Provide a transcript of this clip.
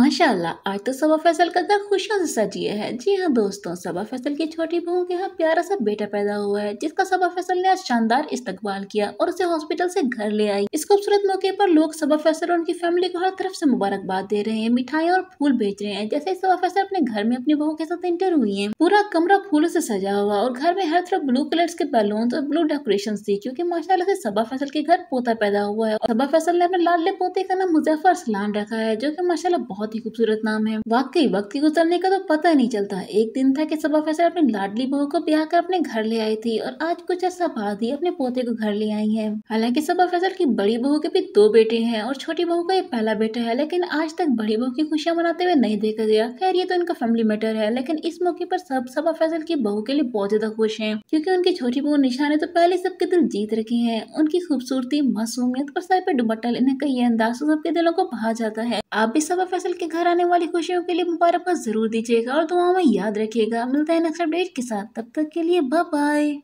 माशाल्लाह आज तो सबा फैसल का घर खुशियों से सजिए है जी हाँ दोस्तों सबा फैसल की छोटी बहू के यहाँ प्यारा सा बेटा पैदा हुआ है जिसका सबा फैसल ने आज शानदार इस्तकबाल किया और उसे हॉस्पिटल से घर ले आई इस खूबसूरत मौके पर लोग सबा फैसल और उनकी फैमिली को हर तरफ से मुबारकबाद दे रहे हैं मिठाई और फूल बेच रहे हैं जैसे सबा फैसल अपने घर में अपनी बहू के साथ इंटर हुई है पूरा कमरा फूलों से सजा हुआ और घर में हर तरफ ब्लू कलर के बैलून और ब्लू डेकोरेशन थी क्यूँकी माशाला से सबा फैसल के घर पोता पैदा हुआ है और सबा फैसल ने अपने लाडले पोते का नाम मुजफ्फर सलाम रखा है जो की माशाला बहुत बहुत ही खूबसूरत नाम है वाकई वक्त गुजरने का तो पता नहीं चलता एक दिन था कि सबा फैसल अपनी लाडली बहू को ब्याह कर अपने घर ले आई थी और आज कुछ ऐसा बात ही अपने पोते को घर ले आई है हालांकि सबा फैसल की बड़ी बहू के भी दो बेटे हैं और छोटी बहू का ये पहला बेटा है लेकिन आज तक बड़ी बहू की खुशियाँ मनाते हुए नहीं देखा गया खैर ये तो इनका फैमिली मैटर है लेकिन इस मौके पर सब सबा फैसल की बहू के लिए बहुत ज्यादा खुश है क्यूँकी उनकी छोटी बहू निशा ने तो पहले सबके दिल जीत रखे है उनकी खूबसूरती मासूमियत और सर पे दुपट्टा लेने का ये अंदाज तो सबके दिलों को भा जाता है आप भी सबा फैसल के घर आने वाली खुशियों के लिए मुबारकबाद ज़रूर दीजिएगा और दुआओं में याद रखिएगा मिलता है नेक्स्ट अपडेट के साथ तब तक के लिए बाय बाय